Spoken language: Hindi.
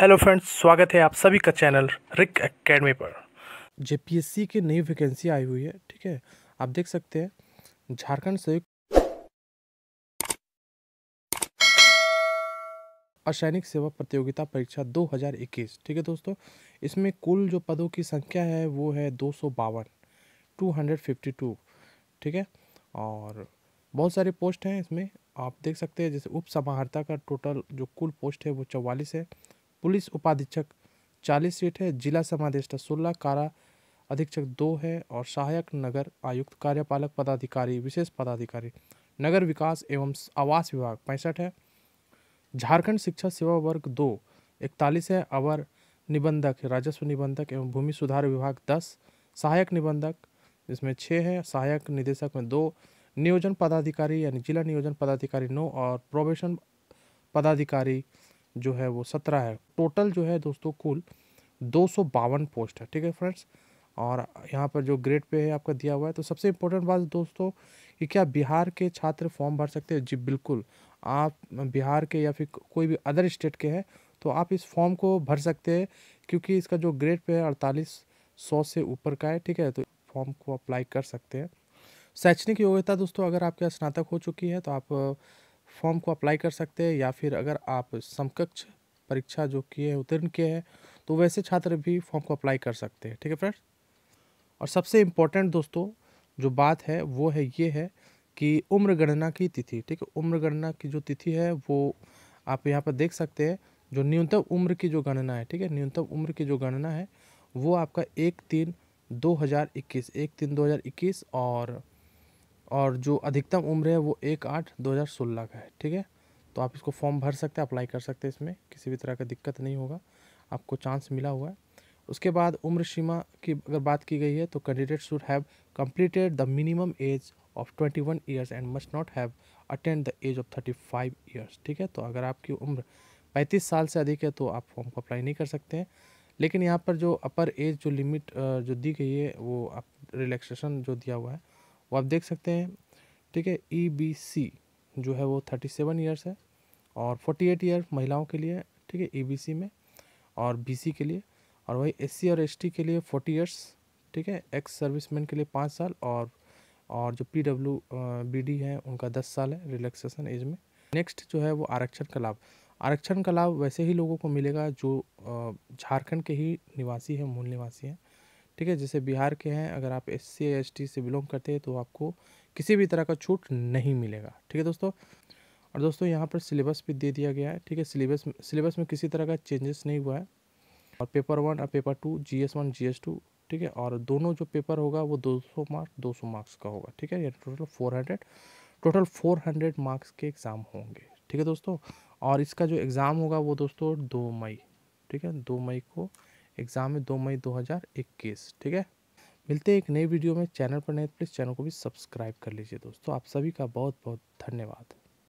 हेलो फ्रेंड्स स्वागत है आप सभी का चैनल रिक एकेडमी पर जेपीएससी की नई वैकेंसी आई हुई है ठीक है आप देख सकते हैं झारखंड संयुक्त असैनिक सेवा प्रतियोगिता परीक्षा 2021 ठीक है दोस्तों इसमें कुल जो पदों की संख्या है वो है दो सौ बावन टू हंड्रेड फिफ्टी टू ठीक है और बहुत सारे पोस्ट हैं इसमें आप देख सकते हैं जैसे उप समाहर्ता का टोटल जो कुल पोस्ट है वो चौवालीस है पुलिस उपाधीक्षक चालीस सीट है जिला समादेष्टा सोलह कारा अधीक्षक दो है और सहायक नगर आयुक्त कार्यपालक पदाधिकारी विशेष पदाधिकारी नगर विकास एवं आवास विभाग पैंसठ है झारखंड शिक्षा सेवा वर्ग दो इकतालीस है अवर निबंधक राजस्व निबंधक एवं भूमि सुधार विभाग दस सहायक निबंधक इसमें छः है सहायक निदेशक में दो नियोजन पदाधिकारी यानी जिला नियोजन पदाधिकारी नौ और प्रोबेशन पदाधिकारी जो है वो सत्रह है टोटल जो है दोस्तों कुल दो सौ बावन पोस्ट है ठीक है फ्रेंड्स और यहाँ पर जो ग्रेड पे है आपका दिया हुआ है तो सबसे इम्पोर्टेंट बात दोस्तों कि क्या बिहार के छात्र फॉर्म भर सकते हैं जी बिल्कुल आप बिहार के या फिर कोई भी अदर स्टेट के हैं तो आप इस फॉर्म को भर सकते हैं क्योंकि इसका जो ग्रेड पे है अड़तालीस सौ से ऊपर का है ठीक है तो फॉर्म को अप्लाई कर सकते हैं शैक्षणिक योग्यता दोस्तों अगर आपके स्नातक हो चुकी है तो आप फॉर्म को अप्लाई कर सकते हैं या फिर अगर आप समकक्ष परीक्षा जो किए हैं उत्तीर्ण किए हैं तो वैसे छात्र भी फॉर्म को अप्लाई कर सकते हैं ठीक है फ्रेंड्स और सबसे इम्पोर्टेंट दोस्तों जो बात है वो है ये है कि उम्र गणना की तिथि ठीक है उम्र गणना की जो तिथि है वो आप यहाँ पर देख सकते हैं जो न्यूनतम उम्र की जो गणना है ठीक है न्यूनतम उम्र की जो गणना है वो आपका एक तीन दो हज़ार इक्कीस एक तीन दो हज़ार इक्कीस और और जो अधिकतम उम्र है वो एक आठ दो हज़ार सोलह का है ठीक है तो आप इसको फॉर्म भर सकते हैं अप्लाई कर सकते हैं इसमें किसी भी तरह का दिक्कत नहीं होगा आपको चांस मिला हुआ है उसके बाद उम्र सीमा की अगर बात की गई है तो candidate should have completed the minimum age of twenty one years and must not have attend the age of thirty five years ठीक है तो अगर आपकी उम्र पैंतीस साल से अधिक है तो आप फॉर्म को अप्लाई नहीं कर सकते हैं लेकिन यहाँ पर जो अपर एज जो लिमिट जो दी गई है वो आप रिलैक्सेशन जो दिया हुआ है वो आप देख सकते हैं ठीक है ई बी सी जो है वो थर्टी सेवन ईयर्स है और फोर्टी एट ईयर महिलाओं के लिए ठीक है ई बी सी में और बी सी के लिए और वही एस सी और एस टी के लिए फोर्टी ईयर्स ठीक है एक्स सर्विसमैन के लिए पाँच साल और और जो पी डब्ल्यू बी डी है उनका दस साल है रिलैक्सेशन एज में नेक्स्ट जो है वो आरक्षण का लाभ आरक्षण का लाभ वैसे ही लोगों को मिलेगा जो झारखंड के ही निवासी हैं मूल निवासी हैं ठीक है जैसे बिहार के हैं अगर आप एस सी एस टी से बिलोंग करते हैं तो आपको किसी भी तरह का छूट नहीं मिलेगा ठीक है दोस्तों और दोस्तों यहाँ पर सिलेबस भी दे दिया गया है ठीक है सिलेबस सिलेबस में किसी तरह का चेंजेस नहीं हुआ है और पेपर वन और paper two G S one G S two ठीक है और दोनों जो पेपर होगा वो 200 मार्क 200 मार्क्स का होगा ठीक है यानी टोटल 400 टोटल 400 मार्क्स के एग्ज़ाम होंगे ठीक है दोस्तों और इसका जो एग्ज़ाम होगा वो दोस्तों दो मई ठीक है दो मई को एग्ज़ाम है दो मई 2021 ठीक है मिलते हैं एक नई वीडियो में चैनल पर नए तो प्लीज़ चैनल को भी सब्सक्राइब कर लीजिए दोस्तों आप सभी का बहुत बहुत धन्यवाद